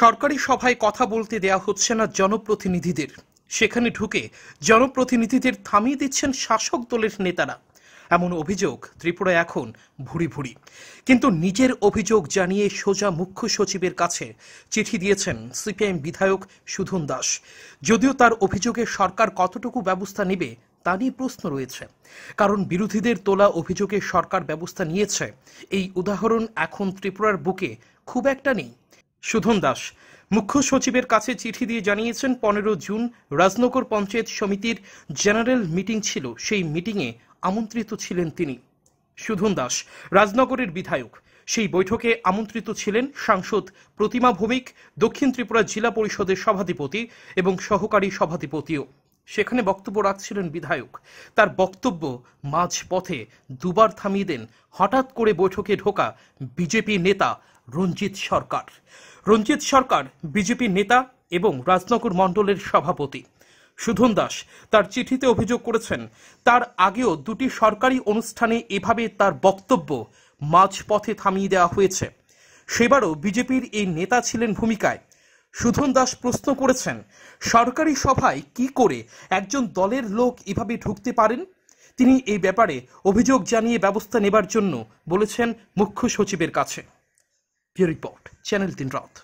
সরকারি সভায় কথা বলতে দেয়া হচ্ছে না জনপ্রতিনিধিদের সেখানে ঢুকে জনপ্রতিনিধিদের থামিয়ে দিচ্ছেন শাসক দলের নেতারা এমন অভিযোগ ত্রিপুরায় এখন ভুরি ভুরি কিন্তু নিজের অভিযোগ জানিয়ে সোজা মুখ্য সচিবের কাছে চিঠি দিয়েছেন সিপিআইএম বিধায়ক সুধন দাস যদিও তার অভিযোগে সরকার কতটুকু ব্যবস্থা নেবে তা নিয়ে প্রশ্ন রয়েছে কারণ বিরোধীদের তোলা অভিযোগে সরকার ব্যবস্থা নিয়েছে এই উদাহরণ এখন ত্রিপুরার বুকে খুব একটা নেই সুধন দাস মুখ্য সচিবের কাছে চিঠি দিয়ে জানিয়েছেন পনেরো জুন রাজনগর পঞ্চায়েত সমিতির জেনারেল মিটিং ছিল সেই মিটিংয়ে আমন্ত্রিত ছিলেন তিনি সুধন দাস রাজনগরের বিধায়ক সেই বৈঠকে আমন্ত্রিত ছিলেন সাংসদ প্রতিমা ভৌমিক দক্ষিণ ত্রিপুরা জেলা পরিষদের সভাধিপতি এবং সহকারী সভাধিপতিও সেখানে বক্তব্য রাখছিলেন বিধায়ক তার বক্তব্য মাঝপথে দুবার থামিয়ে দেন হঠাৎ করে বৈঠকে ঢোকা বিজেপি নেতা রঞ্জিত সরকার রঞ্জিত সরকার বিজেপি নেতা এবং রাজনগর মণ্ডলের সভাপতি সুধন দাস তার চিঠিতে অভিযোগ করেছেন তার আগেও দুটি সরকারি অনুষ্ঠানে এভাবে তার বক্তব্য মাঝপথে থামিয়ে দেওয়া হয়েছে সেবারও বিজেপির এই নেতা ছিলেন ভূমিকায় সুধন দাস প্রশ্ন করেছেন সরকারি সভায় কি করে একজন দলের লোক এভাবে ঢুকতে পারেন তিনি এই ব্যাপারে অভিযোগ জানিয়ে ব্যবস্থা নেবার জন্য বলেছেন মুখ্য সচিবের কাছে রিপোর্ট চ্যানেল তিন রথ